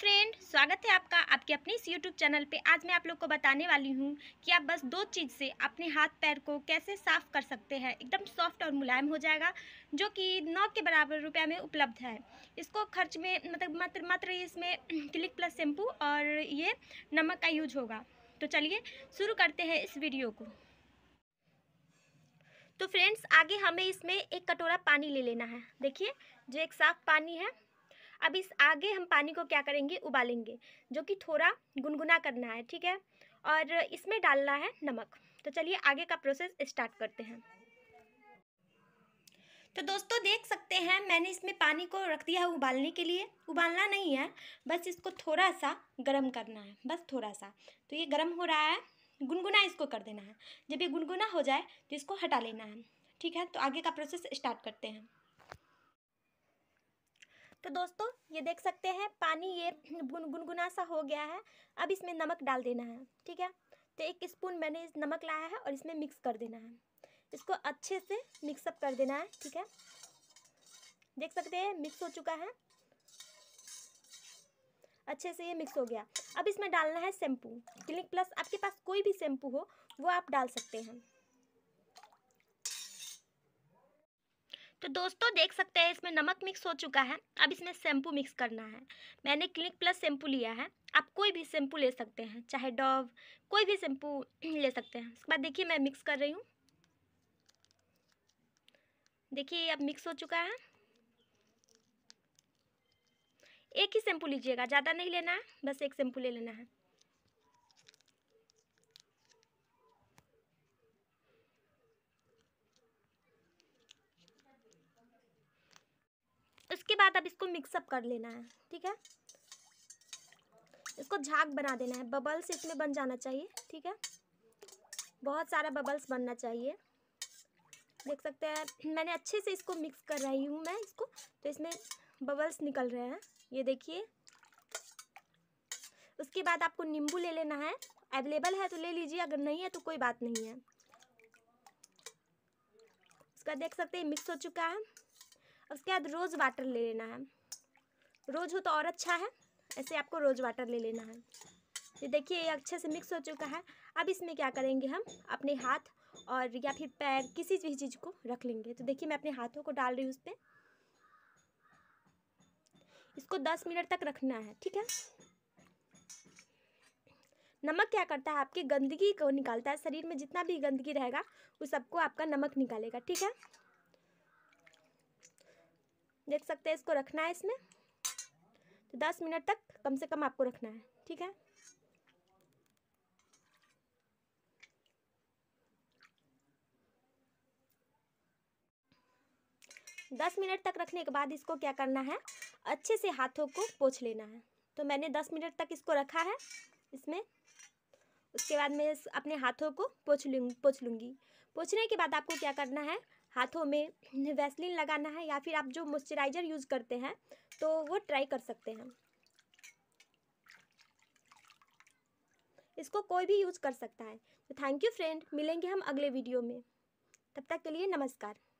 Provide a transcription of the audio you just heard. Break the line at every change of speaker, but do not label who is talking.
friend स्वागत है आपका आपके अपने इस यूट्यूब चैनल पे आज मैं आप लोग को बताने वाली हूँ कि आप बस दो चीज़ से अपने हाथ पैर को कैसे साफ़ कर सकते हैं एकदम सॉफ्ट और मुलायम हो जाएगा जो कि नौ के बराबर रुपया में उपलब्ध है इसको खर्च में मतलब मात्र मात्र इसमें क्लिक प्लस शैम्पू और ये नमक का यूज होगा तो चलिए शुरू करते हैं इस वीडियो को तो फ्रेंड्स आगे हमें इसमें एक कटोरा पानी ले लेना है देखिए जो एक साफ़ पानी है अब इस आगे हम पानी को क्या करेंगे उबालेंगे जो कि थोड़ा गुनगुना करना है ठीक है और इसमें डालना है नमक तो चलिए आगे का प्रोसेस स्टार्ट करते हैं तो दोस्तों देख सकते हैं मैंने इसमें पानी को रख दिया है उबालने के लिए उबालना नहीं है बस इसको थोड़ा सा गर्म करना है बस थोड़ा सा तो ये गर्म हो रहा है गुनगुना इसको कर देना है जब ये गुनगुना हो जाए तो इसको हटा लेना है ठीक है तो आगे का प्रोसेस स्टार्ट करते हैं तो दोस्तों ये देख सकते हैं पानी ये गुनगुना सा हो गया है अब इसमें नमक डाल देना है ठीक है तो एक स्पून मैंने इस नमक लाया है और इसमें मिक्स कर देना है इसको अच्छे से मिक्सअप कर देना है ठीक है देख सकते हैं मिक्स हो चुका है अच्छे से ये मिक्स हो गया अब इसमें डालना है शैम्पू क्लिनिक प्लस आपके पास कोई भी शैम्पू हो वो आप डाल सकते हैं तो दोस्तों देख सकते हैं इसमें नमक मिक्स हो चुका है अब इसमें शैम्पू मिक्स करना है मैंने क्लिनिक प्लस शैम्पू लिया है आप कोई भी शैम्पू ले सकते हैं चाहे डॉव कोई भी शैम्पू ले सकते हैं उसके बाद देखिए मैं मिक्स कर रही हूँ देखिए अब मिक्स हो चुका है एक ही शैम्पू लीजिएगा ज़्यादा नहीं लेना है बस एक शैम्पू ले लेना है उसके बाद अब इसको मिक्सअप कर लेना है ठीक है इसको झाग बना देना है बबल्स इसमें बन जाना चाहिए ठीक है बहुत सारा बबल्स बनना चाहिए देख सकते हैं मैंने अच्छे से इसको मिक्स कर रही हूँ मैं इसको तो इसमें बबल्स निकल रहे हैं ये देखिए उसके बाद आपको नींबू ले लेना है अवेलेबल है तो ले लीजिए अगर नहीं है तो कोई बात नहीं है इसका देख सकते हैं मिक्स हो चुका है उसके बाद रोज़ वाटर ले लेना है रोज़ हो तो और अच्छा है ऐसे आपको रोज़ वाटर ले लेना है ये देखिए ये अच्छे से मिक्स हो चुका है अब इसमें क्या करेंगे हम अपने हाथ और या फिर पैर किसी भी चीज़ को रख लेंगे तो देखिए मैं अपने हाथों को डाल रही हूँ उस पर इसको दस मिनट तक रखना है ठीक है नमक क्या करता है आपकी गंदगी को निकालता है शरीर में जितना भी गंदगी रहेगा उस सबको आपका नमक निकालेगा ठीक है देख सकते हैं इसको रखना है इसमें तो दस मिनट तक कम से कम आपको रखना है ठीक है दस मिनट तक रखने के बाद इसको क्या करना है अच्छे से हाथों को पोछ लेना है तो मैंने दस मिनट तक इसको रखा है इसमें उसके बाद मैं अपने हाथों को पोछ लूँ पोछ लूँगी पोछने के बाद आपको क्या करना है हाथों में वैसलिन लगाना है या फिर आप जो मॉइस्चराइज़र यूज़ करते हैं तो वो ट्राई कर सकते हैं इसको कोई भी यूज़ कर सकता है तो थैंक यू फ्रेंड मिलेंगे हम अगले वीडियो में तब तक के लिए नमस्कार